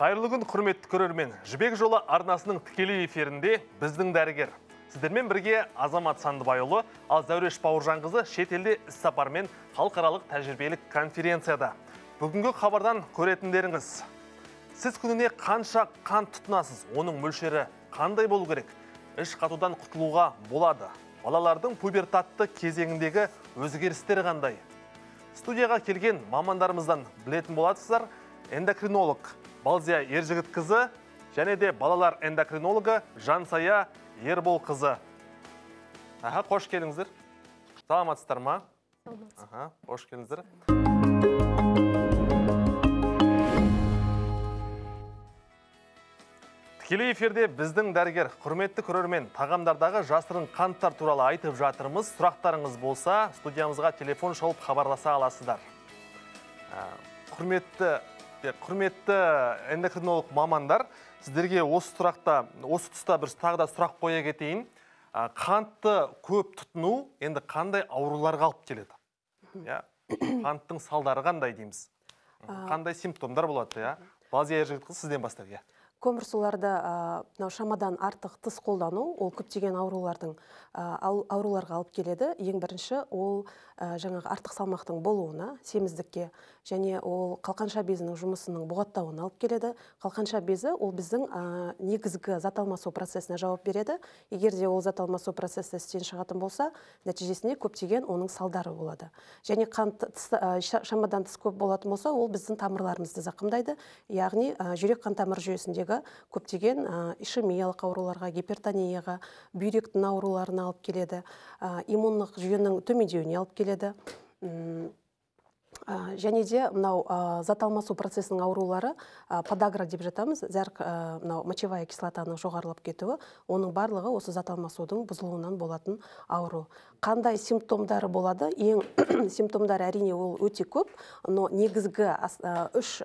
Қайырлы күн құрметті көрермен. Жібек жолы арнасының тікелей эфирінде біздің дәрігер. Сіздермен бірге Азамат Сандыбайұлы, ал Зәуреш Бауыржанқызы шетелде іс сапармен халықаралық тәжірибелік конференцияда бүгінгі хабардан көретіндеріңіз сіз күніне қанша қан тұтынасыз оның мөлшері қандай болу керек іш қатудан құтылуға болады балалардың пубертатты кезеңіндегі өзгерістер қандай студияға келген мамандарымыздан білетін боласыздар эндокринолог балзия қызы, және де балалар эндокринологы жансая ербол қызы аха қош келіңіздер саламатсыздар ма қош келіңіздер тікелей эфирде біздің дәрігер құрметті көрермен тағамдардағы жасырын қанттар туралы айтып жатырмыз сұрақтарыңыз болса студиямызға телефон шалып хабарласа аласыздар ә, құрметті құрметті эндокринолог мамандар сіздерге осы сұрақта осы тұста бір тағы да сұрақ қоя кетейін ә, қантты көп тұтыну енді қандай ауруларға алып келеді иә қанттың салдары қандай дейміз ә, қандай симптомдар болады иә базия ержігітқызы сізден бастайық иә көмірсуларды мынау шамадан артық тыс қолдану ол көптеген аурулардың ауруларға алып келеді ең бірінші ол жаңағы артық салмақтың болуына семіздікке және ол қалқанша безінің жұмысының бұғаттауына алып келеді қалқанша безі ол біздің негізгі зат алмасу процесіне жауап береді егер де ол зат алмасу процесі істен шығатын болса нәтижесінде көптеген оның салдары болады және қан шамадан тыс көп болатын болса ол біздің тамырларымызды зақымдайды яғни жүрек қан тамыр жүйесіндегі Көптеген, көптеген ишемиялық ауруларға гипертонияға бүйректің ауруларына алып келеді иммундық жүйенің төмендеуіне алып келеді Ә, және де мынау ә, зат алмасу процесінің аурулары ә, подагра деп жатамыз зәр мынау мочевая кислотаның жоғарылап кетуі оның барлығы осы зат алмасудың бұзылуынан болатын ауру қандай симптомдары болады ең симптомдары әрине ол өте көп но негізгі үш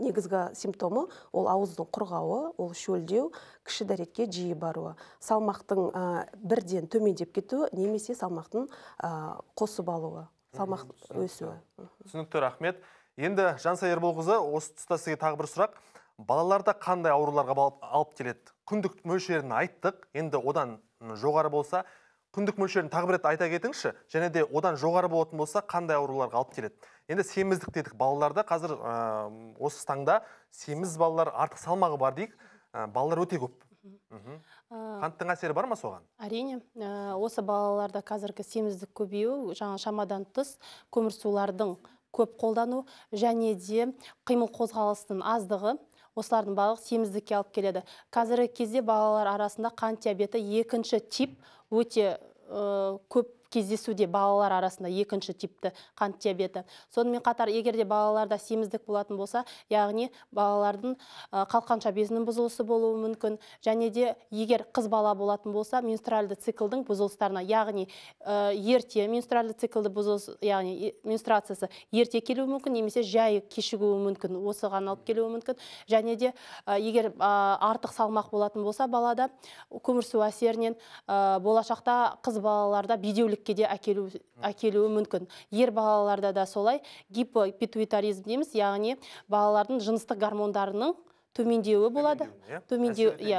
негізгі симптомы ол ауыздың құрғауы ол шөлдеу кіші дәретке жиі баруы салмақтың ә, бірден төмендеп кетуі немесе салмақтың ә, қосып алуы салмақ өсуі түсінікті рахмет енді жансая ерболқызы осы тұста сізге тағы бір сұрақ балаларда қандай ауруларға алып келеді күндік мөлшерін айттық енді одан жоғары болса күндік мөлшерін тағы бір рет айта кетіңізші және де одан жоғары болатын болса қандай ауруларға алып келеді енді семіздік дедік балаларда қазір ә, осы таңда семіз балалар артық салмағы бар дейік балалар өте көп қанттың әсері бар ма соған әрине осы балаларда қазіргі семіздік көбеюі жаңа шамадан тыс көмірсулардың көп қолдану және де қимыл қозғалысының аздығы осылардың барлығы семіздікке алып келеді қазіргі кезде балалар арасында қант диабеті екінші тип өте көп кездесуде балалар арасында екінші типті қант диабеті сонымен қатар егер де балаларда семіздік болатын болса яғни балалардың қалқанша безінің бұзылысы болуы мүмкін және де егер қыз бала болатын болса менструальды циклдың бұзылыстарына яғни ерте менструальды циклды бұзылыс яғни менструациясы ерте келуі мүмкін немесе жай кешігуі мүмкін осыған алып келуі мүмкін және де егер артық салмақ болатын болса балада көмірсу әсерінен болашақта қыз балаларда бедеулік жетілділікке де әкелу, әкелуі мүмкін ер балаларда да солай гипопитуитаризм дейміз яғни балалардың жыныстық гормондарының төмендеуі болады төмендеу иә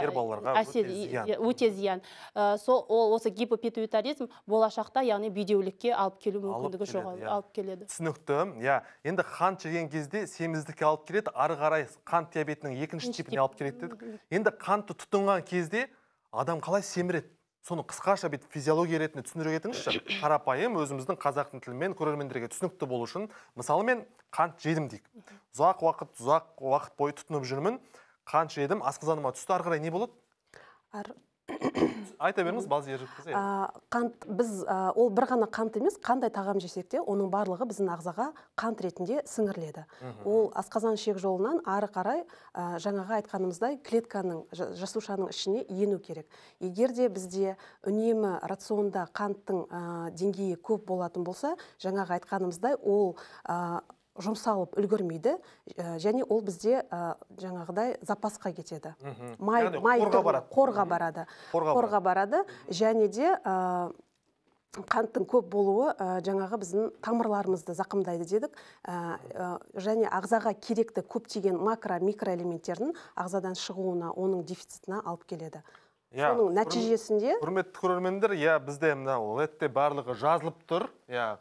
әсер иә, иә, өте зиян э, сол ол осы гипопитуитаризм болашақта яғни бедеулікке алып келу мүмкіндігі жоғары иә. алып келеді түсінікті иә енді қант жеген кезде семіздікке алып келеді ары қарай қант диабетінің екінші типіне алып келеді дедік енді қантты тұтынған кезде адам қалай семіреді соны қысқаша бүйтіп физиология ретінде түсіндіре кетіңізші қарапайым өзіміздің қазақтың тілімен көрермендерге түсінікті болу үшін мысалы мен қант жедім дейік ұзақ уақыт ұзақ уақыт бойы тұтынып жүрмін қант жедім асқазаныма түсті ары қарай не болады айта беріңіз баз қант біз ол бір ғана қант емес қандай тағам жесек те оның барлығы біздің ағзаға қант ретінде сіңіріледі ол асқазан ішек жолынан ары қарай жаңағы айтқанымыздай клетканың жасушаның ішіне ену керек егер де бізде үнемі рационда қанттың деңгейі көп болатын болса жаңағы айтқанымыздай ол жұмсалып үлгермейді э, және ол бізде э, жаңағыдай запасқа кетеді май, қорға барады қорға барады және де э, қанттың көп болуы жаңағы біздің тамырларымызды зақымдайды дедік және ағзаға керекті көптеген макро микроэлементтердің ағзадан шығуына оның дефицитіне алып келеді иә соның нәтижесінде құрметті көрермендер иә yeah, бізде мынау ледте барлығы жазылып тұр иә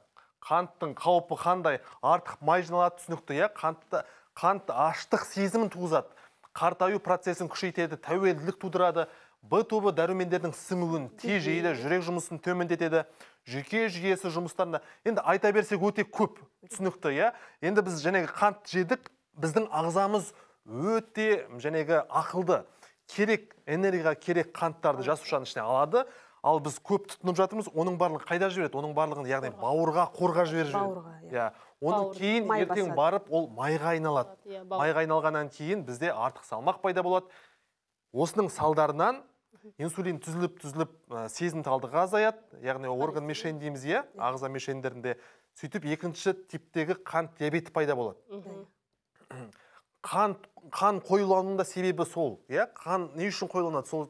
қанттың қаупі қандай артық май жиналады түсінікті иә қантты қант аштық сезімін туғызады қартаю процесін күшейтеді тәуелділік тудырады б тобы дәрумендердің сіңуін тежейді жүрек жұмысын төмендетеді жүйке жүйесі жұмыстарында. енді айта берсек өте көп түсінікті иә енді біз жаңағы қант жедік біздің ағзамыз өте жаңағы ақылды керек энергияға керек қанттарды жасушаның ішіне алады ал біз көп тұтынып жатырмыз оның барлығын қайда жібереді оның барлығын яғни бауырға қорға жіберіп жібереді бауырға иә, иә. оның кейін ертең барып ол майға айналады иә, майға айналғаннан кейін бізде артық салмақ пайда болады осының салдарынан инсулин түзіліп түзіліп ә, сезімталдығы азаяды яғни орган мешені дейміз иә, иә. ағза мешендерінде сөйтіп екінші типтегі қант диабеті пайда болады қант қан қоюлануының да себебі сол иә қан не үшін қоюланады сол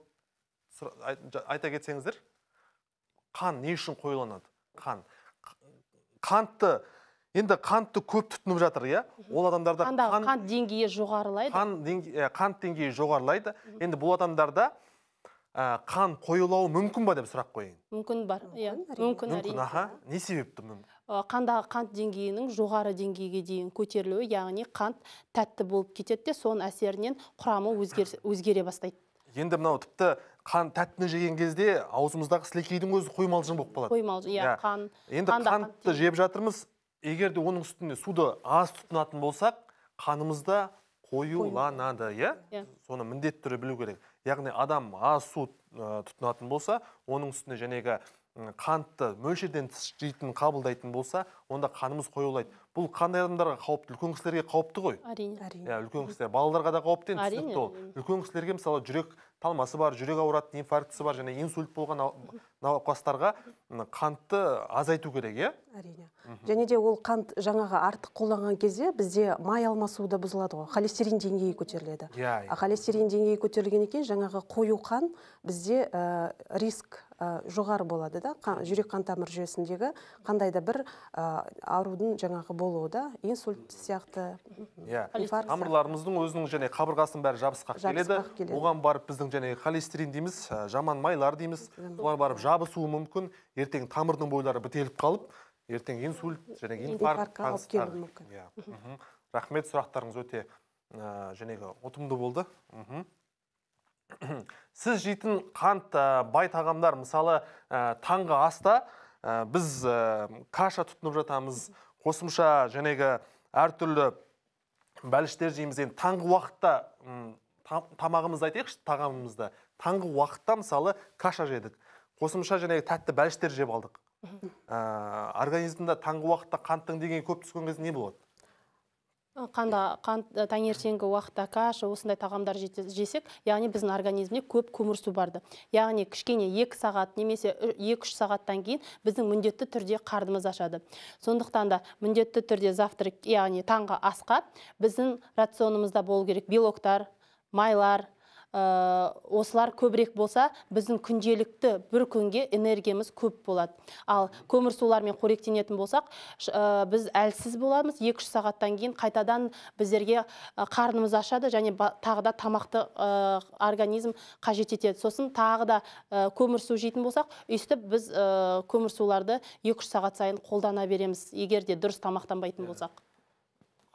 айта кетсеңіздер қан не үшін қоюланады қан қантты енді қантты көп тұтынып жатыр иә ол адамдарда қан, қан, қант деңгейі жоғарылайды қан деңгейі қант деңгейі жоғарылайды енді бұл адамдарда ә, қан қоюлауы мүмкін ба деп сұрақ қояйын мүмкін бар иә мүмкін әрине аха не себепті мүмкін қандағы қант деңгейінің жоғары деңгейге дейін көтерілуі яғни қант тәтті болып кетеді де соның әсерінен құрамы өзгер, өзгере бастайды енді мынау тіпті қан тәттіні жеген кезде аузымыздағы сілекейдің өзі қоймалжың болып қалады қоймалжың иә, иә қан енді қантты жеп жатырмыз егер де оның үстіне суды аз тұтынатын болсақ қанымызда қоюланады иә yeah? Иә. соны міндетті түрде білу керек яғни адам аз су тұтынатын болса оның үстіне жәнегі қантты мөлшерден тыс жейтін қабылдайтын болса онда қанымыз қоюлайды бұл қандай адамдарға қауіпті үлкен кісілерге қауіпті ғой әрине әрине иә үлкен кісілер балаларға да қауіпті енді түсінікті ол үлкен кісілерге мысалы жүрек талмасы бар жүрек ауыратын инфарктісі бар және инсульт болған науқастарға қантты азайту керек иә әрине және де ол қант жаңағы артық қолданған кезде бізде май алмасуы да бұзылады ғой холестерин деңгейі көтеріледі иә, иә. холестерин деңгейі көтерілгеннен кейін жаңағы қою қан бізде э, риск Э, жоғары болады да қан, жүрек қан тамыр жүйесіндегі қандай да бір э, аурудың жаңағы болуы да инсульт сияқты иә yeah. тамырларымыздың өзінің және қабырғасының бәрі жабысқақ келеді. оған барып біздің және холестерин дейміз э, жаман майлар дейміз олар барып жабысуы мүмкін ертең тамырдың бойлары бітеліп қалып ертең инсульт және инфаркт алып келуі мүмкін иә рахмет сұрақтарыңыз өте жәнегі ұтымды болды мхм сіз жейтін қант бай тағамдар мысалы таңғы аста біз каша тұтынып жатамыз қосымша жәнегі әртүрлі бәліштер жейміз енді таңғы уақытта ұм, тамағымызды айтайықшы тағамымызды таңғы уақытта мысалы каша жедік қосымша жәнегі тәтті бәліштер жеп алдық организмда таңғы уақытта қанттың деген көп түскен кезде не болады қанда қан таңертеңгі уақытта каша осындай тағамдар жесек яғни біздің организмде көп көмірсу барды яғни кішкене екі сағат немесе екі үш сағаттан кейін біздің міндетті түрде қарнымыз ашады сондықтан да міндетті түрде завтрак яғни таңғы асқа біздің рационымызда болу керек белоктар майлар Э, осылар көбірек болса біздің күнделікті бір күнге энергиямыз көп болады ал көмір сулармен қоректенетін болсақ э, біз әлсіз боламыз екі үш сағаттан кейін қайтадан біздерге э, қарнымыз ашады және тағы да тамақты организм қажет етеді сосын тағы да ә, жейтін болсақ өйстіп біз ә, көмір суларды екі үш сағат сайын қолдана береміз егер де дұрыс тамақтанбайтын иә. болсақ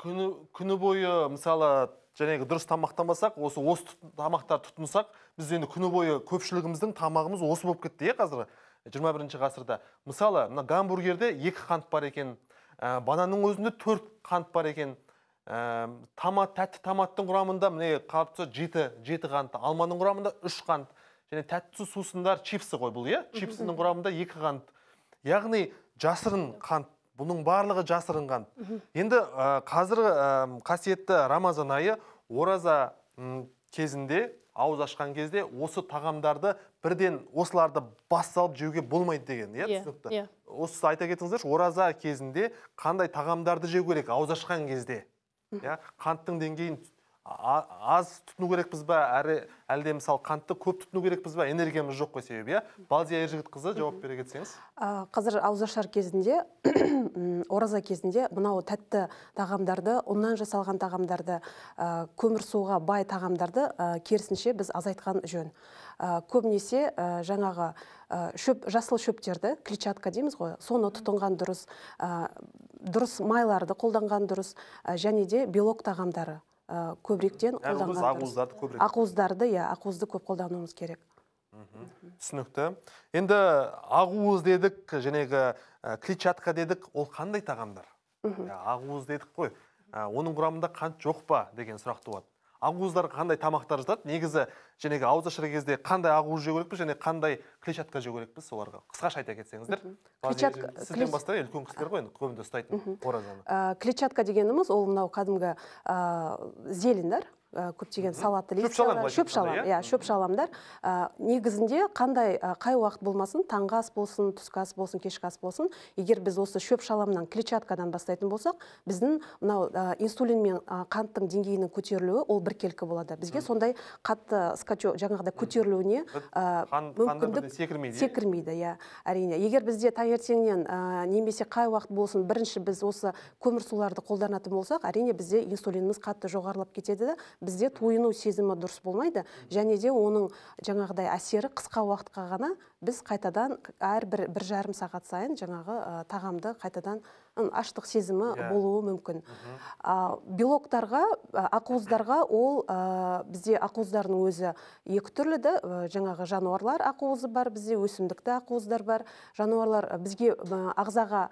күні күні бойы мысалы және дұрыс тамақтанбасақ осы осы тамақтар тұтынсақ біз енді күні бойы көпшілігіміздің тамағымыз осы болып кетті иә қазір 21 э, бірінші ғасырда мысалы мына гамбургерде екі қант бар екен ә, бананның өзінде төрт қант бар екен ә, э, томат тәтті томаттың құрамында міне жеті жеті қант алманың құрамында үш қант және тәтті сусындар чипсы ғой бұл иә чипсының құрамында екі қант яғни жасырын қант бұның барлығы жасырынған енді қазір қасиетті рамазан айы ораза кезінде ауыз ашқан кезде осы тағамдарды бірден осыларды бас салып жеуге болмайды деген иә, иә түсінікті иә. осы айта кетіңіздерші ораза кезінде қандай тағамдарды жеу керек ауыз ашқан кезде иә қанттың деңгейін аз тұтыну керекпіз ба әрі әлде мысалы қантты көп тұтыну керекпіз ба энергиямыз жоқ қой себебі иә балзия ержігітқызы жауап бере кетсеңіз қазір ауызашар кезінде ораза кезінде мынау тәтті тағамдарды ұннан жасалған тағамдарды ә, көмір суға бай тағамдарды керісінше біз азайтқан жөн ә, көбінесе жаңағы шөп жасыл шөптерді клетчатка дейміз ғой соны тұтынған дұрыс дұрыс майларды қолданған дұрыс және де белок тағамдары Э, көбіректен ақуыздарды көбірек ақуыздарды иә ақуызды көп қолдануымыз керек түсінікті енді ақуыз дедік жәнегі ә, клетчатка дедік ол қандай тағамдар ақуыз дедік қой оның құрамында қант жоқ па деген сұрақ туады ақуыздар қандай тамақтар жатады негізі жаңағы ауыз ашар кезде қандай ақуыз жеу керекпіз және қандай клетчатка жеу керекпіз соларға қысқаша айта кетсеңіздер сізден бастайық иә, үлкен кісілер ғой енді көбінде ұстайтын оразаны э, клетчатка дегеніміз ол мынау кәдімгі э, зелендер Э, көптеген салаты шөп шалам иә? иә шөп шаламдар э, негізінде қандай э, қай уақыт болмасын таңғы ас болсын түскі ас болсын кешкі ас болсын егер біз осы шөп шаламнан клетчаткадан бастайтын болсақ біздің мынау инсулин мен қанттың деңгейінің көтерілуі ол біркелкі болады бізге сондай қатты скачок жаңағыдай көтерілуіне мүмкіндік иә? секірмейді иә әрине егер бізде таңертеңнен немесе қай уақыт болсын бірінші біз осы көмірсуларды қолданатын болсақ әрине бізде инсулиніміз қатты жоғарылап кетеді бізде тойыну сезімі дұрыс болмайды және де оның жаңағыдай әсері қысқа уақытқа ғана біз қайтадан әрбір бір жарым сағат сайын жаңағы тағамды қайтадан аштық сезімі yeah. Иә. болуы мүмкін uh -huh. а, белоктарға ақуыздарға ол а, бізде ақуыздардың өзі екі түрлі да э, жаңағы жануарлар ақуызы бар бізде өсімдікті ақуыздар бар жануарлар э, бізге ағзаға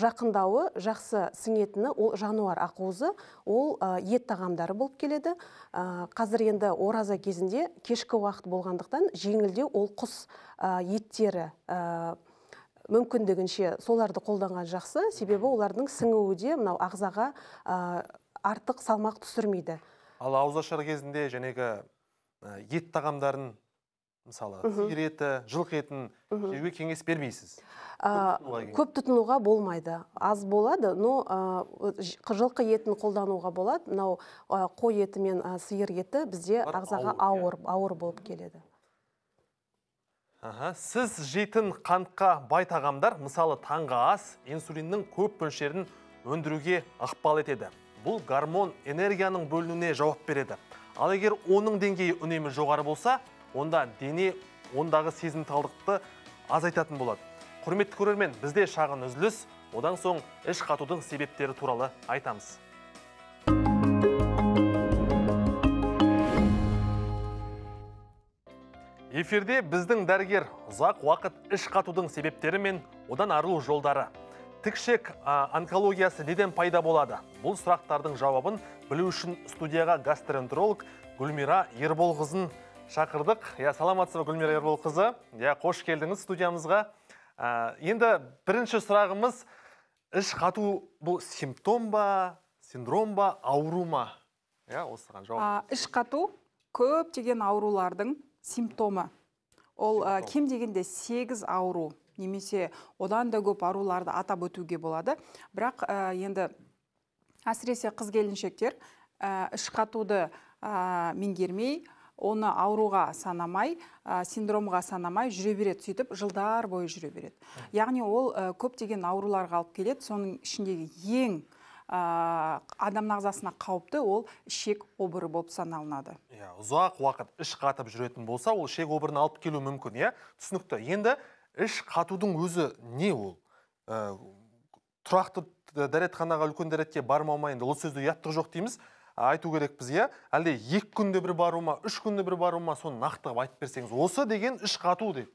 жақындауы жақсы сіңетіні ол жануар ақуызы ол ет тағамдары болып келеді қазір енді ораза кезінде кешкі уақыт болғандықтан жеңілдеу ол құс еттері мүмкіндігінше соларды қолданған жақсы себебі олардың сіңуі де мынау ағзаға артық салмақ түсірмейді ал ауызашар кезінде жәнегі ет тағамдарын мысалы сиыр еті жылқы етін жеуге кеңес бермейсіз көп тұтынуға болмайды аз болады но ә, жылқы етін қолдануға болады мынау қой еті мен сиыр еті бізде ағзаға иә. ауыр ауыр болып келеді Ага, сіз жейтін қантқа бай тағамдар, мысалы таңғы ас, инсулиннің көп мөлшерін өндіруге ықпал етеді. Бұл гормон энергияның бөлінуіне жауап береді. Ал егер оның деңгейі үнемі жоғары болса, онда дене ондағы сезімталдықты азайтатын болады. Құрметті көрермен, бізде шағын үзіліс, одан соң іш қатудың себептері туралы айтамыз. эфирде біздің дәргер ұзақ уақыт іш қатудың себептері мен одан арылу жолдары тікшек онкологиясы неден пайда болады бұл сұрақтардың жауабын білу үшін студияға гастроэнтеролог гүлмира ерболқызын шақырдық иә саламатсыз ба гүлмира ерболқызы иә қош келдіңіз студиямызға енді бірінші сұрағымыз іш қату бұл симптом ба синдром ба ауру ма иә осыған жауап іш қату көптеген аурулардың симптомы ол ә, кем дегенде сегіз ауру немесе одан да көп ауруларды атап өтуге болады бірақ ә, енді әсіресе қыз келіншектер ә, іш қатуды ә, меңгермей оны ауруға санамай ә, синдромға санамай жүре береді сөйтіп жылдар бойы жүре береді яғни ол ә, көптеген ауруларға алып келеді соның ішіндегі ең ә, адам ағзасына қауіпті ол ішек обыры болып саналынады иә ұзақ уақыт іш қатып жүретін болса ол ішек обырын алып келуі мүмкін иә түсінікті енді іш қатудың өзі не ол ә, тұрақты дәретханаға үлкен дәретке бармамай енді ол сөзді ұяттық жоқ дейміз айту керекпіз иә әлде екі күнде бір бару ма үш күнде бір бару ма соны нақтылап айтып берсеңіз осы деген іш қату дейді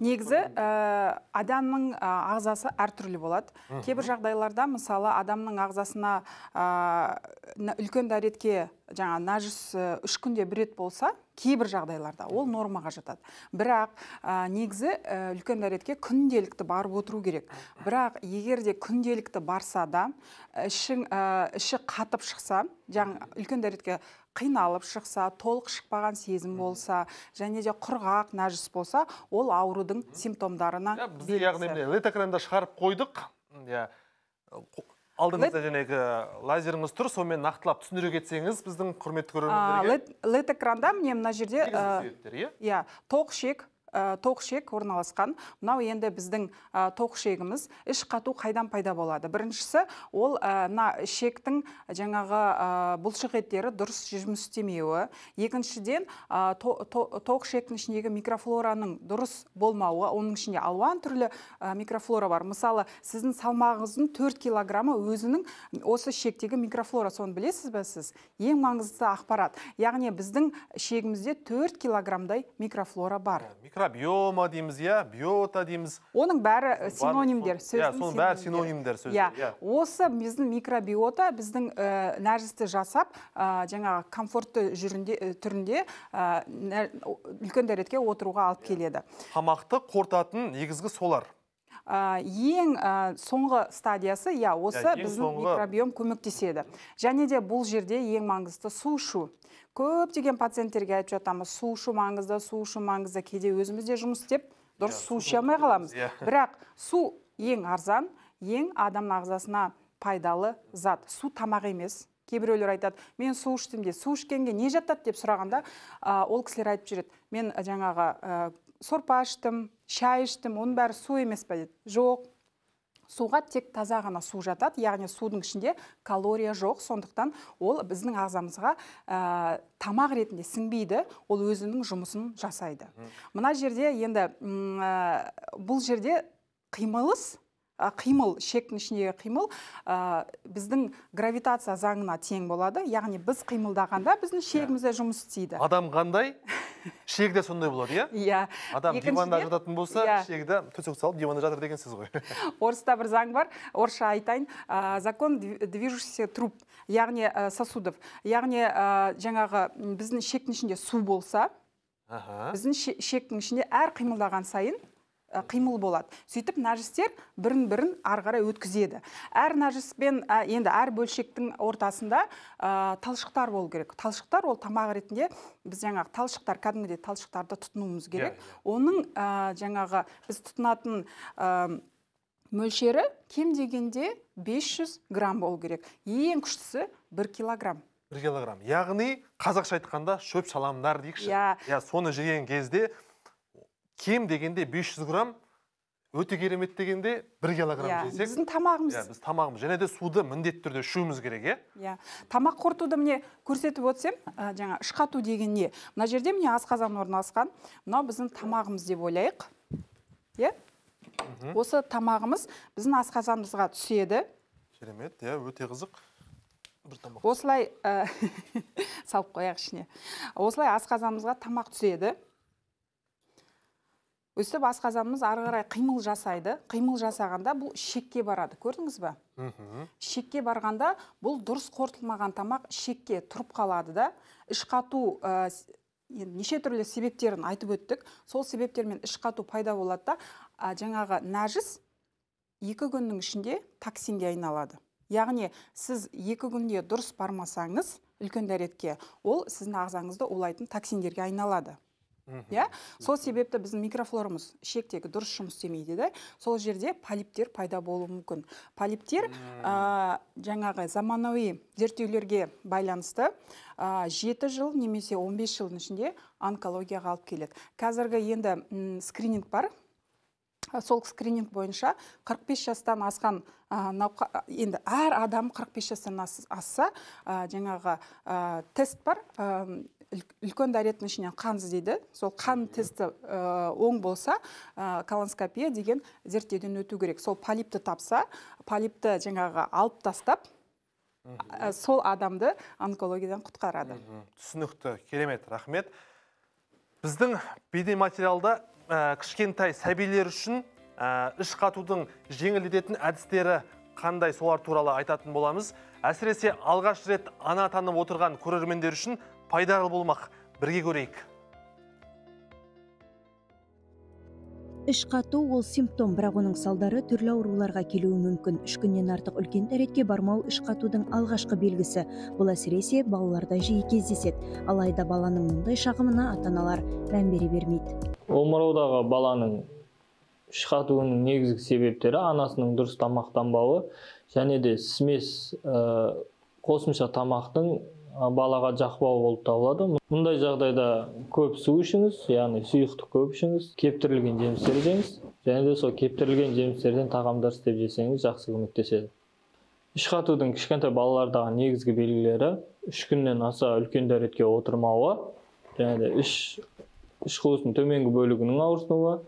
негізі ә, адамның э, ағзасы әртүрлі болады кейбір жағдайларда мысалы адамның ағзасына ә, үлкен дәретке жаңа нәжіс үш күнде бір рет болса кейбір жағдайларда ол нормаға жатады бірақ ә, негізі ә, үлкен дәретке күнделікті барып отыру керек бірақ егер де күнделікті барса да ішің, ә, іші қатып шықса жаңа үлкен дәретке қиналып шықса толық шықпаған сезім болса және де құрғақ нәжіс болса ол аурудың симптомдарына белгісі. Иә, біз яғни міне экранда шығарып қойдық иә алдыңызда жаңағы лазеріңіз тұр сонымен нақтылап түсіндіре кетсеңіз біздің құрметті көрермендерге лед экранда міне мына жерде э, иә, иә тоқ ішек Э, тоқ шек орналасқан мынау енді біздің э, тоқ шегіміз іш қату қайдан пайда болады біріншісі ол э, мына жаңағы ә, бұлшық еттері дұрыс жұмыс істемеуі екіншіден тоқ то, ішіндегі микрофлораның дұрыс болмауы оның ішінде алуан түрлі микрофлора бар мысалы сіздің салмағыңыздың төрт килограммы өзінің осы ішектегі микрофлора соны білесіз бе сіз ең маңызды ақпарат яғни біздің ішегімізде төрт килограммдай микрофлора бар тұра биома дейміз иә биота дейміз оның бәрі синонимдер сөздің соның бәрі синонимдер сөз иә осы біздің микробиота біздің ә, нәжісті жасап ә, e, жаңағы комфортты жүрінде, ә, e, түрінде ә, үлкен дәретке отыруға алып келеді тамақты қортатын негізгі солар ең соңғы стадиясы иә осы біздің микробиом көмектеседі және де бұл жерде ең маңызды су ішу деген пациенттерге айтып жатамыз су ішу маңызды су ішу маңызды кейде өзіміз де жұмыс істеп дұрыс су іше алмай қаламыз иә. бірақ су ең арзан ең адам ағзасына пайдалы зат су тамақ емес кейбіреулер айтады мен су іштім де су ішкенге не жатады деп сұрағанда ә, ол кісілер айтып жүреді мен жаңағы ә, сорпа іштім шай іштім оның бәрі су емес па деді жоқ суға тек таза ғана су жатады яғни судың ішінде калория жоқ сондықтан ол біздің ағзамызға ә, тамақ ретінде сіңбейді ол өзінің жұмысын жасайды мына жерде енді ә, бұл жерде қимылыс қимыл шектің ішіндегі қимыл ә, біздің гравитация заңына тең болады яғни біз қимылдағанда біздің иә. шегіміз де жұмыс істейді адам қандай ішегі де сондай болады иә иә адам диванда жататын болса yeah. Иә. де төсек салып диванда жатыр деген сіз ғой орыста бір заң бар орысша айтайын ә, закон движущихся труб яғни ә, сосудов яғни ә, жаңағы біздің шектің ішінде су болса Ага. біздің шектің ішінде әр қимылдаған сайын Э, қимыл болады сөйтіп нәжістер бірін бірін ары қарай өткізеді әр нәжіспен енді әр бөлшектің ортасында ә, талшықтар болу керек талшықтар ол тамақ ретінде біз жаңағы талшықтар кәдімгідей талшықтарды тұтынуымыз иә, керек иә. оның ә, жаңағы біз тұтынатын мөлшері кем дегенде 500 грамм болу керек ең күштісі 1 килограмм бір килограмм яғни қазақша айтқанда шөп шаламдар дейікші иә yeah. Иә, соны жеген кезде кем дегенде 500 грамм өте керемет дегенде бір килограмм yeah, иә, жесек біздің тамағымыз иә yeah, біз тамағымыз және де суды міндетті түрде ішуіміз керек иә иә тамақ қорытуды міне көрсетіп өтсем ә, жаңа ішқату деген не мына жерде міне асқазан орналасқан мынау біздің тамағымыз деп ойлайық иә осы тамағымыз біздің асқазанымызға түседі керемет иә өте қызық бір тамақ осылай ә, салып қояйық ішіне осылай асқазанымызға тамақ түседі өстіп асқазанымыз ары қарай қимыл жасайды қимыл жасағанда бұл шекке барады көрдіңіз ба шекке барғанда бұл дұрыс қорытылмаған тамақ шекке тұрып қалады да іш қату э, неше түрлі себептерін айтып өттік сол себептермен іш қату пайда болады да ә, жаңағы нәжіс екі күннің ішінде токсинге айналады яғни сіз екі күнде дұрыс бармасаңыз үлкен дәретке ол сіздің ағзаңызды улайтын токсиндерге айналады иә сол себепті біздің микрофлорамыз ішектегі дұрыс жұмыс істемейді да сол жерде полиптер пайда болуы мүмкін полиптер ә, жаңағы заманауи зерттеулерге байланысты ә, 7 жыл немесе 15 жылдың ішінде онкологияға алып келеді қазіргі енді скрининг бар сол скрининг бойынша 45 жастан асқан ә, енді әр адам 45 жастан асса ә, жаңағы ә, тест бар үлкен дәреттің ішінен қан іздейді сол қан тесті э, оң болса ә, деген зерттеуден өту керек сол полипті тапса полипті жаңағы алып тастап э, сол адамды онкологиядан құтқарады түсінікті керемет рахмет біздің бейнематериалда ә, кішкентай сәбилер үшін ә, іш қатудың жеңілдететін әдістері қандай солар туралы айтатын боламыз әсіресе алғаш рет ана танып отырған көрермендер үшін пайдалы болмақ бірге көрейік іш қату ол симптом бірақ оның салдары түрлі ауруларға келуі мүмкін үш күннен артық үлкен дәретке бармау іш қатудың алғашқы белгісі бұл әсіресе балаларда жиі кездеседі алайда баланың мұндай шағымына ата аналар мән бере бермейді омыраудағы баланың іш қатуының негізгі себептері анасының дұрыс тамақтанбауы және де смес қосымша тамақтың балаға жақпау болып табылады мұндай жағдайда көп су ішіңіз яғни сұйықтық көп ішіңіз кептірілген жемістер жеңіз және де сол кептірілген жемістерден тағамдар істеп жесеңіз жақсы көмектеседі іш қатудың кішкентай балалардағы негізгі белгілері үш күннен аса үлкен дәретке отырмауы және де іш іш төменгі бөлігінің ауырсынуы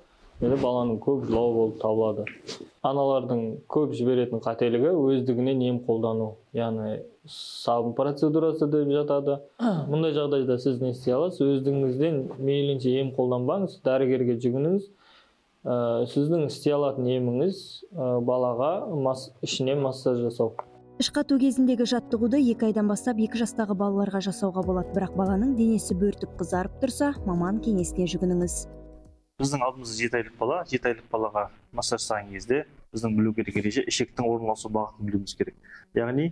және баланың көп жылауы болып табылады аналардың көп жіберетін қателігі өздігінен ем қолдану яғни процедурасы деп жатады мұндай жағдайда сіз не істей аласыз өздігіңізден мейлінше ем қолданбаңыз дәрігерге жүгініңіз ә, сіздің істей алатын еміңіз ә, балаға мас, ішіне массаж жасау іш қату кезіндегі жаттығуды екі айдан бастап екі жастағы балаларға жасауға болады бірақ баланың денесі бөртіп қызарып тұрса маман кеңесіне жүгініңіз біздің алдымызда жеті айлық бала жеті айлық балаға массаж жасаған кезде біздің білу керек ереже ішектің орналасу бағытын білуіміз керек яғни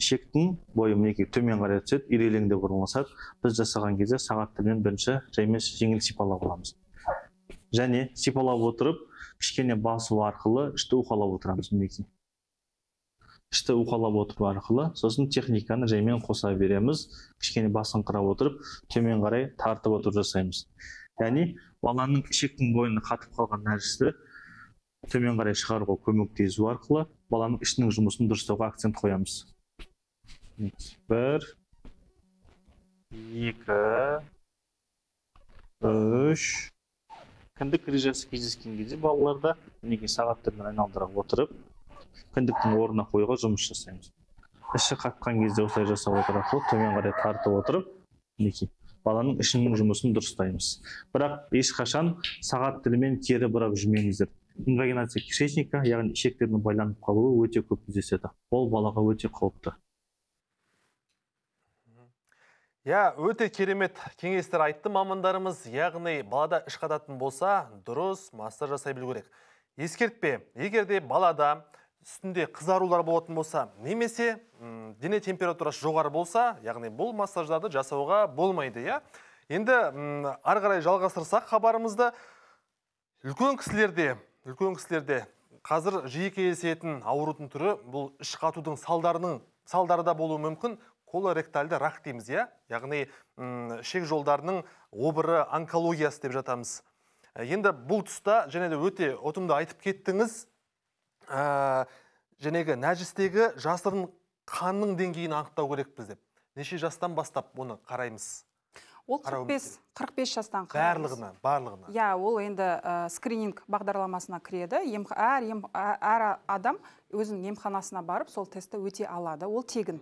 ішектің бойы мінекей төмен қарай түседі ирелеңдеп орналасады біз жасаған кезде сағат тілінен бірінші жаймен жеңіл сипалап аламыз және сипалап отырып кішкене басу арқылы ішті уқалап отырамыз мінекей ішті уқалап отыру арқылы сосын техниканы жаймен қоса береміз кішкене басыңқырап отырып төмен қарай тартып отыру жасаймыз яғни баланың ішектің бойында қатып қалған нәжісті төмен қарай шығаруға көмектесу арқылы баланың ішінің жұмысын дұрыстауға акцент қоямыз 1 2 3 кіндік ережесі кездескен кезде балаларда мінекей сағаттермен айналдыра отырып кіндіктің орнына қоюға жұмыс жасаймыз іші қатқан кезде осылай жасап отыру төмен қарай тартып отырып мінекей баланың ішінің жұмысын дұрыстаймыз бірақ ешқашан сағат тілімен кері бұрап жүрмеңіздер инвагинация кишечника яғни ішектердің байланып қалуы өте көп кездеседі ол балаға өте қауіпті иә өте керемет кеңестер айтты мамандарымыз яғни балада іш қататын болса дұрыс массаж жасай білу керек ескертпе егер де балада үстінде қызарулар болатын болса немесе ұм, дене температурасы жоғары болса яғни бұл массаждарды жасауға болмайды иә енді ары қарай жалғастырсақ хабарымызды үлкен кісілерде үлкен кісілерде қазір жиі кездесетін аурудың түрі бұл іш қатудың салдарының салдары да болуы мүмкін колоректальды рак дейміз иә яғни ішек жолдарының обыры онкологиясы деп жатамыз енді бұл тұста және де өте ұтымды айтып кеттіңіз ә, жәнегі нәжістегі жасырын қанның деңгейін анықтау керекпіз деп неше жастан бастап оны қараймыз ол 45 бес жастан барлығына барлығына иә ол енді ә, скрининг бағдарламасына кіреді ем, әр, әр адам өзінің емханасына барып сол тестті өте алады ол тегін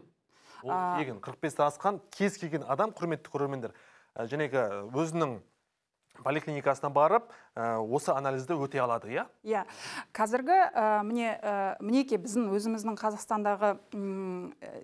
егін қырық бестен асқан кез келген адам құрметті көрермендер ә, жаңағы өзінің поликлиникасына барып ә, осы анализді өте алады иә иә қазіргі ә, міне ә, біздің өзіміздің қазақстандағы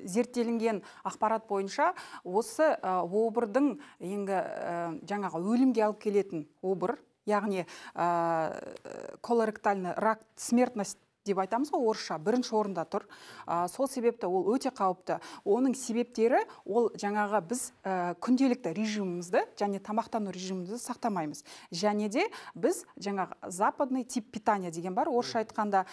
зерттелінген ақпарат бойынша осы ә, обырдың енді ә, жаңағы өлімге алып келетін обыр яғни ә, колоректальный рак смертность деп айтамыз ғой орысша бірінші орында тұр ә, сол себепті ол өте қауіпті оның себептері ол жаңағы біз ә, күнделікті режимімізді және тамақтану режимімізді сақтамаймыз және де біз жаңағы западный тип питания деген бар орысша айтқанда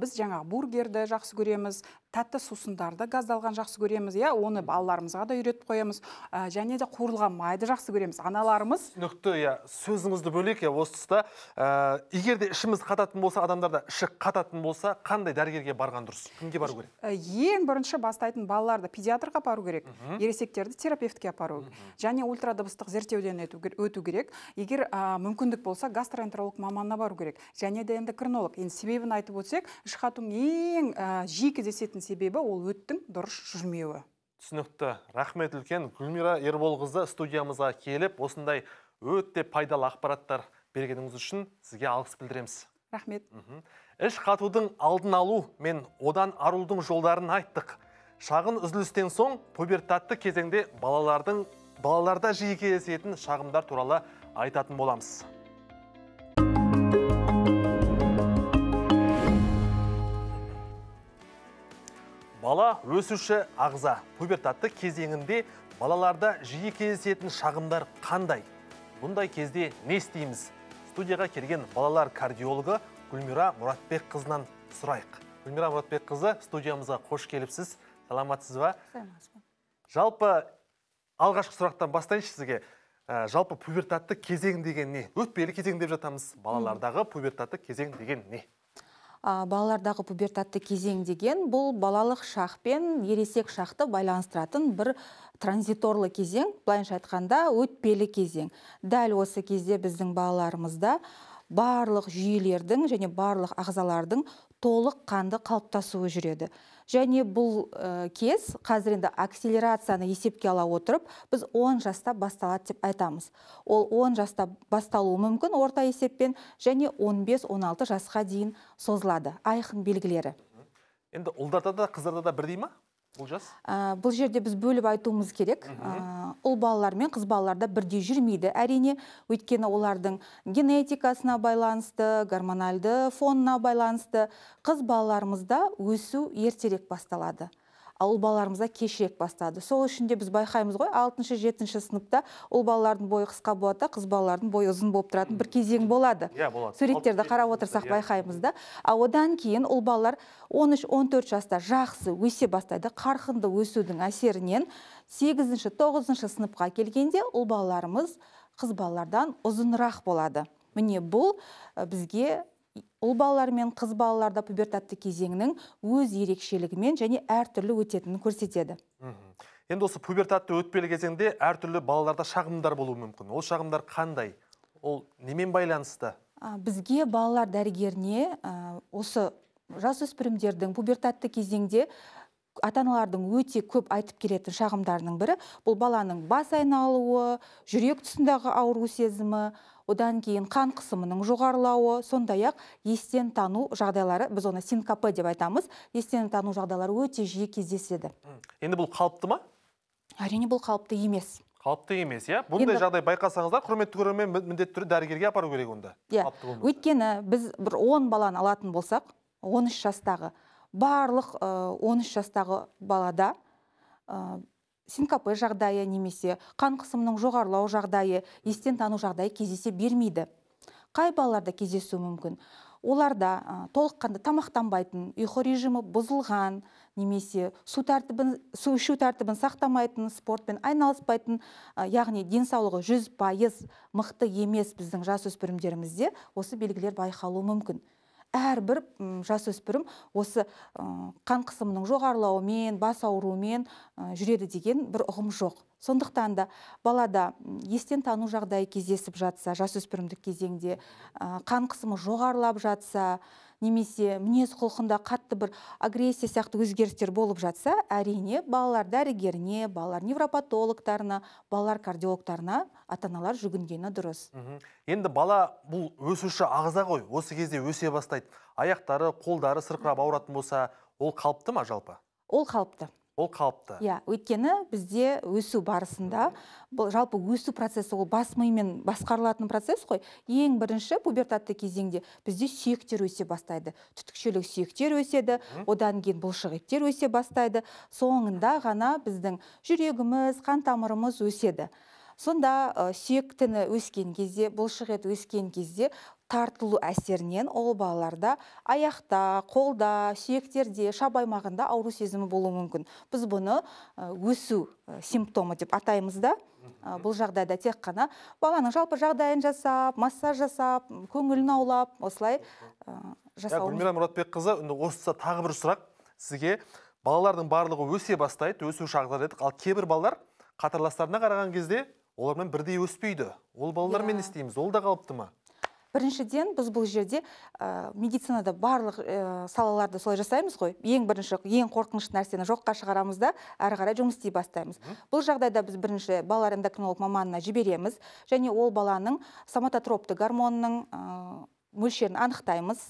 біз жаңағы бургерді жақсы көреміз тәтті сусындарды газдалған жақсы көреміз иә оны балаларымызға да үйретіп қоямыз ә, және де қуырылған майды жақсы көреміз аналарымыз түсінікті иә сөзіңізді бөлейік иә осы тұста ә, егер де ішіміз қататын болса адамдарда іші қататын болса қандай дәрігерге барған дұрыс кімге бару керек ә, ең бірінші бастайтын балаларды педиатрға апару керек ересектерді терапевтке апару және ультрадыбыстық зерттеуден өту керек егер ә, мүмкіндік болса гастроэнтеролог маманына бару керек және де эндокринолог енді себебін айтып өтсек іш қатудың ең жиі кездесетін себебі ол өттің дұрыс жүрмеуі түсінікті рахмет үлкен гүлмира ерболқызы студиямызға келіп осындай өте пайдалы ақпараттар бергеніңіз үшін сізге алғыс білдіреміз рахмет іш қатудың алдын алу мен одан арудың жолдарын айттық шағын үзілістен соң пубертатты кезеңде балалардың балаларда жиі кездесетін шағымдар туралы айтатын боламыз бала өсуші ағза пубертатты кезеңінде балаларда жиі кездесетін шағымдар қандай бұндай кезде не істейміз студияға келген балалар кардиологы гүлмира мұратбекқызынан сұрайық гүлмира мұратбекқызы студиямызға қош келіпсіз саламатсыз ба жалпы алғашқы сұрақтан бастайыншы сізге ә, жалпы пубертатты кезең деген не өтпелі кезең деп жатамыз балалардағы пубертатты кезең деген не балалардағы пубертатты кезең деген бұл балалық шақ пен ересек шақты байланыстыратын бір транзиторлы кезең былайынша айтқанда өтпелі кезең дәл осы кезде біздің балаларымызда барлық жүйелердің және барлық ағзалардың толық қанды қалыптасуы жүреді және бұл ә, кез қазір енді акселерацияны есепке ала отырып біз 10 жаста басталады деп айтамыз ол 10 жаста басталуы мүмкін орта есеппен және 15-16 жасқа дейін созылады айқын белгілері енді ұлдарда да қыздарда да бірдей ма олжас э, бұл жерде біз бөліп айтуымыз керек ұл э, балалар мен қыз балаларда бірдей жүрмейді әрине өйткені олардың генетикасына байланысты гормональды фонына байланысты қыз балаларымызда өсу ертерек басталады ал ұл балаларымызда кешірек бастады сол үшін де біз байқаймыз ғой алтыншы жетінші сыныпта ұл балалардың бойы қысқа болады да қыз балалардың бойы ұзын болып тұратын бір кезең болады иә yeah, болады суреттерді қарап отырсақ байқаймыз да иә. ал одан кейін ұл балалар 13-14 жаста жақсы өсе бастайды қарқынды өсудің әсерінен 8-9 сыныпқа келгенде ұл балаларымыз қыз балалардан ұзынырақ болады міне бұл бізге ұл балалар мен қыз балаларда пубертатты кезеңнің өз ерекшелігімен және әртүрлі өтетінін көрсетеді енді осы пубертатты өтпелі кезеңде әртүрлі балаларда шағымдар болуы мүмкін ол шағымдар қандай ол немен байланысты бізге балалар дәрігеріне осы осы жасөспірімдердің пубертатты кезеңде ата аналардың өте көп айтып келетін шағымдарының бірі бұл баланың бас айналуы жүрек тұсындағы ауру сезімі одан кейін қан қысымының жоғарылауы сондай ақ естен тану жағдайлары біз оны синкопе деп айтамыз естен тану жағдайлары өте жиі кездеседі енді бұл қалыпты ма әрине бұл қалыпты емес қалыпты емес иә бұндай жағдай байқасаңыздар құрметті көрермен міндетті түрде дәрігерге апару керек онда иә өйткені біз бір он баланы алатын болсақ 13 жастағы барлық 13 жастағы балада Синкапы жағдайы немесе қан қысымының жоғарылау жағдайы естен тану жағдайы кездесе бермейді қай балаларда кездесуі мүмкін оларда ә, толыққанды тамақтанбайтын ұйқы режимі бұзылған немесе су тәртібін су ішу тәртібін сақтамайтын спортпен айналыспайтын ә, яғни денсаулығы жүз пайыз мықты емес біздің жасөспірімдерімізде осы белгілер байқалуы мүмкін әрбір жасөспірім осы қан қысымының жоғарылауымен бас ауруымен жүреді деген бір ұғым жоқ сондықтан да балада естен тану жағдайы кездесіп жатса жасөспірімдік кезеңде қан қысымы жоғарылап жатса немесе мінез құлқында қатты бір агрессия сияқты өзгерістер болып жатса әрине балалар дәрігеріне балалар невропатологтарына балалар кардиологтарына ата аналар жүгінгені дұрыс енді бала бұл өсуші ағза ғой осы кезде өсе бастайды аяқтары қолдары сырқырап ауыратын болса ол қалыпты ма жалпы ол қалыпты ол қалыпты иә өйткені бізде өсу барысында бұл жалпы өсу процесі ол бас мимен басқарылатын процесс қой ең бірінші пубертатты кезеңде бізде сүйектер өсе бастайды түтікшелік сүйектер өседі одан кейін еттер өсе бастайды соңында ғана біздің жүрегіміз қан тамырымыз өседі сонда сүйек өскен кезде бұлшық еті өскен кезде тартылу әсерінен ол балаларда аяқта қолда сүйектерде шабаймағында аймағында ауру сезімі болуы мүмкін біз бұны өсу симптомы деп атаймыз да бұл жағдайда тек қана баланың жалпы жағдайын жасап массаж жасап көңілін аулап осылай жасауымыз. жасау гүлмира мұратбекқызы осыса тағы бір сұрақ сізге балалардың барлығы өсе бастайды өсу шағы дедік ал кейбір балалар қатарластарына қараған кезде олармен бірдей өспейді ол балалармен не иә. істейміз ол да қалыпты ма біріншіден біз бұл жерде ә, медицинада барлық ә, э, салаларда солай жасаймыз ғой ең бірінші ең қорқынышты нәрсені жоққа шығарамыз да әрі қарай жұмыс істей бастаймыз бұл жағдайда біз бірінші балалар эндокринолог маманына жібереміз және ол баланың соматотропты гормонның ә, мөлшерін анықтаймыз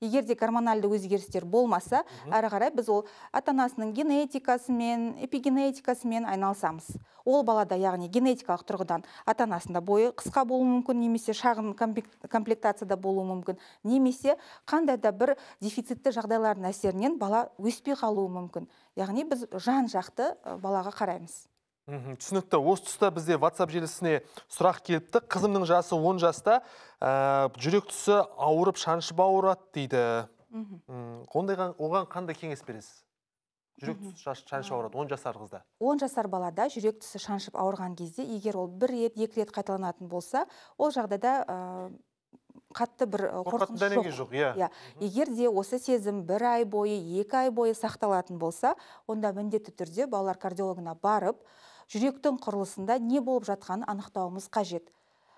егер де гормональды өзгерістер болмаса әрі қарай біз ол ата анасының генетикасымен эпигенетикасымен айналысамыз ол балада яғни генетикалық тұрғыдан ата анасында бойы қысқа болуы мүмкін немесе шағын комплектацияда болуы мүмкін немесе қандай да бір дефицитті жағдайлардың әсерінен бала өспей қалуы мүмкін яғни біз жан жақты балаға қараймыз мхм түсінікті осы тұста бізде ватсап желісіне сұрақ келіпті қызымның жасы 10 жаста ә, жүрек тұсы ауырып шаншып ауырады дейді ондайға оған қандай кеңес бересіз жүрек тұсы шаншып ауырады он жасар қызда он жасар балада жүрек тұсы шаншып ауырған кезде егер ол бір рет екі рет қайталанатын болса ол жағдайда ә қатты бір қорқатын жоқ иә иә егер де осы сезім бір ай бойы екі ай бойы сақталатын болса онда міндетті түрде балалар кардиологына барып жүректің құрылысында не болып жатқанын анықтауымыз қажет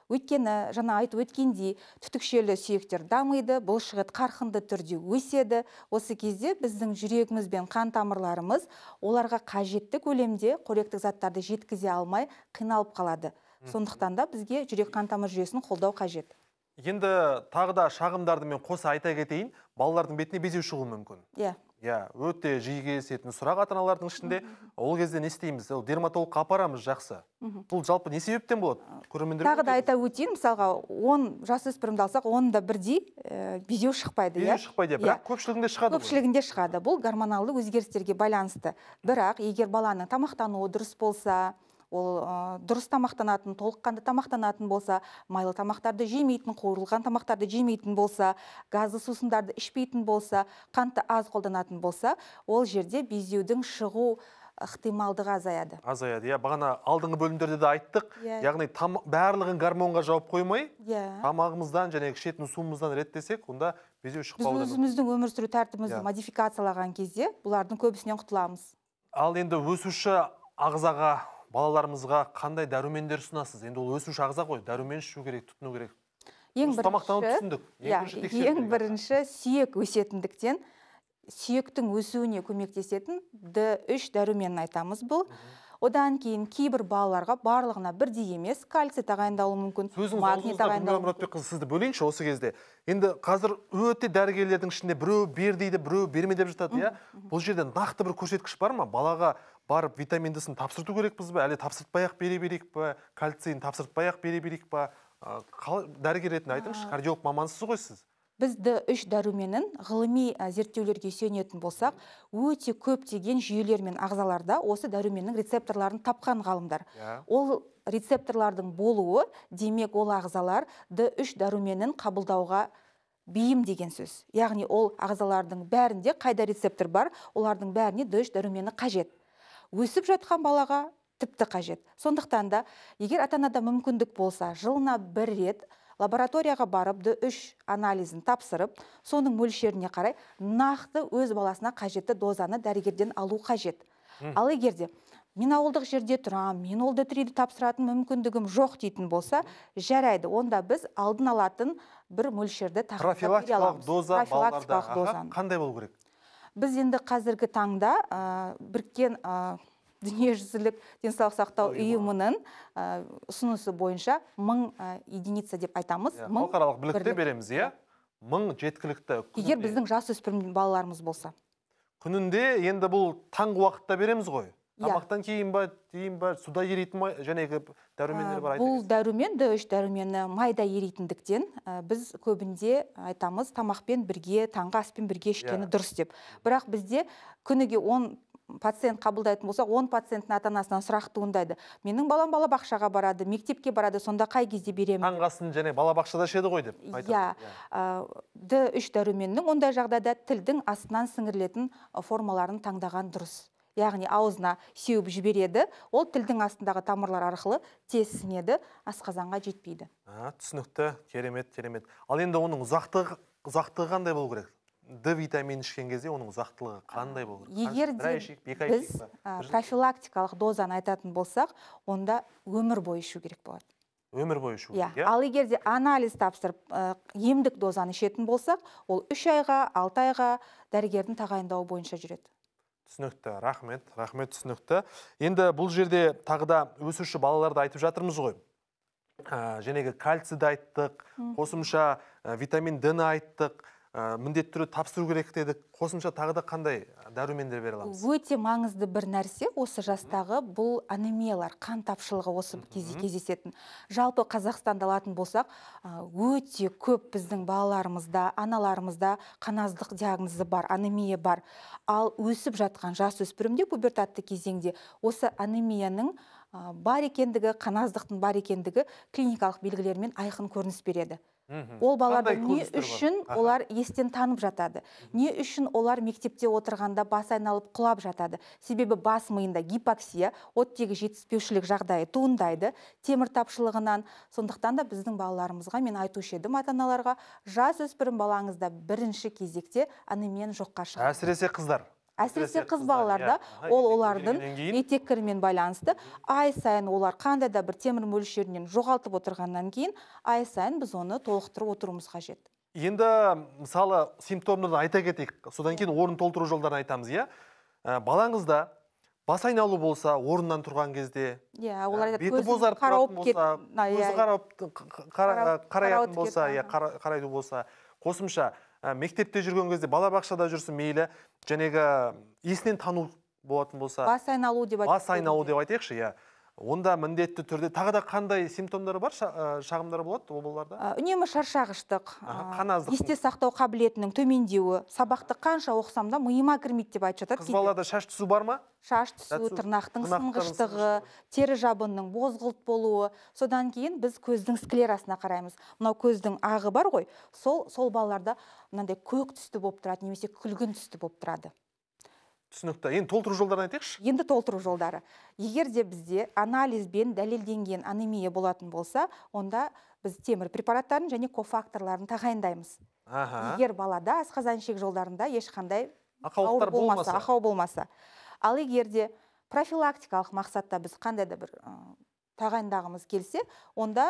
өйткені жаңа айтып өткендей түтікшелі сүйектер дамиды шығыт қарқынды түрде өседі осы кезде біздің жүрегіміз бен қан тамырларымыз оларға қажетті көлемде қоректік заттарды жеткізе алмай қиналып қалады сондықтан да бізге жүрек қан тамыр жүйесін қолдау қажет енді тағы да шағымдарды мен қоса айта кетейін балалардың бетіне безеу шығуы мүмкін иә yeah. иә yeah, өте жиі кездесетін сұрақ ата аналардың ішінде mm -hmm. ол кезде не істейміз ол дерматологқа апарамыз жақсы бұл mm -hmm. жалпы не себептен болады көрермендер тағы да айта өтейін мысалға он жасөспірімді алсақ оның да бірдей ә, безеу шықпайды иә безеу шықпайды иә бірақ иә. көпшілігінде шығады көпшілігінде шығады бұл гормоналды өзгерістерге байланысты бірақ егер баланың тамақтануы дұрыс болса ол ә, дұрыс тамақтанатын толыққанды тамақтанатын болса майлы тамақтарды жемейтін қуырылған тамақтарды жемейтін болса газды сусындарды ішпейтін болса қантты аз қолданатын болса ол жерде безеудің шығу ықтималдығы азаяды азаяды иә бағана алдыңғы бөлімдерде де айттық yeah. Иә. яғни там, барлығын гормонға жауып қоймай yeah. Иә. тамағымыздан және ішетін суымыздан реттесек онда безеу шықпауы біз өзіміздің өмір сүру тәртібімізді yeah. Иә. модификациялаған кезде бұлардың көбісінен құтыламыз ал енді өсуші ағзаға балаларымызға қандай дәрумендер ұсынасыз енді ол өсу шағыза ғой дәрумен ішу керек тұтыну керек ең бірінші ең, иә, бірінші, сүйек өсетіндіктен сүйектің өсуіне көмектесетін д үш дәруменін айтамыз бұл одан кейін кейбір балаларға барлығына бірдей емес кальций тағайындалуы мүмкін магний тағайындалуы сізді бөлейінші осы кезде енді қазір өте дәрігерлердің ішінде біреу бер дейді біреу берме деп жатады иә бұл жерде нақты бір көрсеткіш бар ма балаға барып витаминдісін тапсырту керекпіз бе әлде тапсыртпай ақ бере берейік па кальцийін тапсыртпай ақ бере берейік па дәрігер ретінде айтыңызшы кардиолог мамансыз ғой сіз бізді үш дәруменін ғылыми зерттеулерге сүйенетін болсақ өте көптеген жүйелер мен ағзаларда осы дәруменнің рецепторларын тапқан ғалымдар иә. ол рецепторлардың болуы демек ол ағзалар д үш дәруменін қабылдауға бейім деген сөз яғни ол ағзалардың бәрінде қайда рецептор бар олардың бәріне д үш дәрумені қажет өсіп жатқан балаға тіпті қажет сондықтан да егер ата анада мүмкіндік болса жылына бір рет лабораторияға барып д үш анализін тапсырып соның мөлшеріне қарай нақты өз баласына қажетті дозаны дәрігерден алу қажет Үм. ал егер де мен ауылдық жерде тұрам, мен ол д триді тапсыратын мүмкіндігім жоқ дейтін болса жарайды онда біз алдын алатын бір мөлшерді профилактикалық доза қандай болу керек біз енді қазіргі таңда ә, біріккен ә, дүниежүзілік денсаулық сақтау ұйымының ұсынысы бойынша мың единица деп айтамыз yeah, иә, білікті береміз иә мың жеткілікті егер біздің жас балаларымыз болса күнінде енді бұл таңғы уақытта береміз ғой Иә. тамақтан кейін ба дейін ба суда еритін май және дәрумендер ә, бар бұл дәрумен д үш дәрумені майда еритіндіктен ә, біз көбінде айтамыз тамақпен бірге таңғы аспен бірге ішкені иә. дұрыс деп бірақ бізде күніге он пациент қабылдайтын болса он пациенттің ата анасынан сұрақ туындайды менің балам балабақшаға барады мектепке барады сонда қай кезде беремін таңғы және балабақшада ішеді ғой деп иә д үш иә. ә, дәруменнің ондай жағдайда тілдің астынан сіңірілетін формаларын таңдаған дұрыс яғни аузына сеуіп жібереді ол тілдің астындағы тамырлар арқылы тез сіңеді асқазанға жетпейді а, түсінікті керемет керемет ал енді оның ұзақтығы ұзақтығы қандай болу керек д витамин ішкен кезде оның ұзақтылығы қандай болу керек егер де біз профилактикалық дозаны айтатын болсақ онда өмір бойы ішу керек болады өмір бойы ішу иә, иә? ал егер де анализ тапсырып емдік дозаны ішетін болсақ ол үш айға алты айға дәрігердің тағайындауы бойынша жүреді түсінікті рахмет рахмет түсінікті енді бұл жерде тағы да өсуші балаларды айтып жатырмыз ғой ә, жәнегі кальцийді айттық қосымша ә, витамин д айттық ә, міндетті түрде тапсыру керек дедік қосымша тағы да қандай дәрумендер бере аламыз өте маңызды бір нәрсе осы жастағы бұл анемиялар қан тапшылығы осы кезде кездесетін жалпы қазақстанды алатын болсақ өте көп біздің балаларымызда аналарымызда қаназдық диагнозы бар анемия бар ал өсіп жатқан жасөспірімде пубертатты кезеңде осы анемияның бар екендігі қаназдықтың бар екендігі клиникалық белгілермен айқын көрініс береді ол балады не үшін олар естен танып жатады не үшін олар мектепте отырғанда бас айналып құлап жатады себебі бас миында гипоксия оттегі жетіспеушілік жағдайы туындайды темір тапшылығынан сондықтан да біздің балаларымызға мен айтушы едім ата аналарға жас өспірім балаңызда бірінші кезекте анемияны жоққа шығар әсіресе қыздар әсіресе қыз балаларда иә. ол олардың етек кірімен байланысты ай сайын олар қандай да бір темір мөлшерінен жоғалтып отырғаннан кейін ай сайын біз оны толықтырып отыруымыз қажет енді мысалы симптомдарды айта кетейік содан кейін орын толтыру жолдарын айтамыз иә ә, балаңызда бас айналу болса орнынан тұрған кезде иә ә, олар қарауып қарайтын болса иә қарайды болса қосымша ә, мектепте жүрген кезде балабақшада жүрсін мейлі жәнегі есінен тану болатын болса бас айналу деп бас айналу деп айтайықшы иә онда міндетті түрде тағы да қандай симптомдары бар шағымдар болады обаларда үнемі шаршағыштық қаназдық есте сақтау қабілетінің төмендеуі сабақты қанша оқысам да миыма кірмейді деп айтып жатады қыз балада шаш түсу бар ма шаш түсу тырнақтың сынғыштығы тері жабынның бозғылт болуы содан кейін біз көздің склерасына қараймыз мынау көздің ағы бар ғой сол сол балаларда мынандай көк түсті болып тұрады немесе күлгін түсті болып тұрады түсінікті енді толтыру жолдарын айтайықшы енді толтыру жолдары егер де бізде анализбен дәлелденген анемия болатын болса онда біз темір препараттарын және кофакторларын тағайындаймыз Аха. егер балада асқазан ішек жолдарында ешқандай ақаулықтар болмаса ақау болмаса ал егер де профилактикалық мақсатта біз қандай да бір тағайындағымыз келсе онда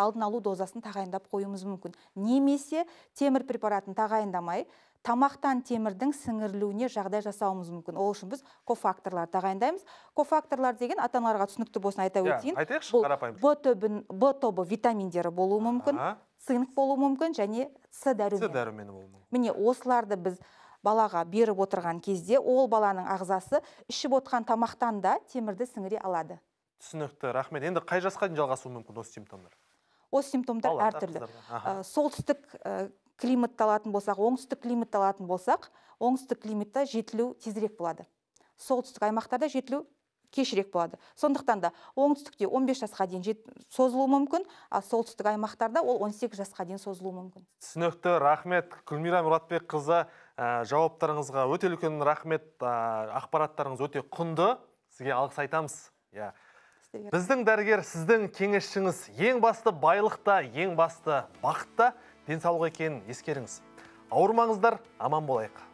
алдын алу дозасын тағайындап қоюымыз мүмкін немесе темір препаратын тағайындамай тамақтан темірдің сіңірілуіне жағдай жасауымыз мүмкін ол үшін біз кофакторлар тағайындаймыз кофакторлар деген ата аналарға түсінікті болсын айта иә, өтейін айтайықшы қарапайым б тобын б тобы витаминдері болуы мүмкін цинк болуы мүмкін және с дәрумені с дәрумені болуы мүмкін міне осыларды біз балаға беріп отырған кезде ол баланың ағзасы ішіп отқан тамақтан да темірді сіңіре алады түсінікті рахмет енді қай жасқа дейін жалғасуы мүмкін осы симптомдар осы симптомдар әртүрлі ә, солтүстік Климат алатын болсақ оңтүстік климатты алатын болсақ оңтүстік климатта жетілу тезірек болады солтүстік аймақтарда жетілу кешірек болады сондықтан да оңтүстікте 15 жасқа дейін жет, созылуы мүмкін ал солтүстік аймақтарда ол 18 жасқа дейін созылуы мүмкін түсінікті рахмет гүлмира мұратбекқызы ә, жауаптарыңызға өте үлкен рахмет ақпараттарыңыз өте құнды сізге алғыс айтамыз иә біздің дәрігер сіздің кеңесшіңіз ең басты байлықта ең басты бақытта денсаулық екенін ескеріңіз ауырмаңыздар аман болайық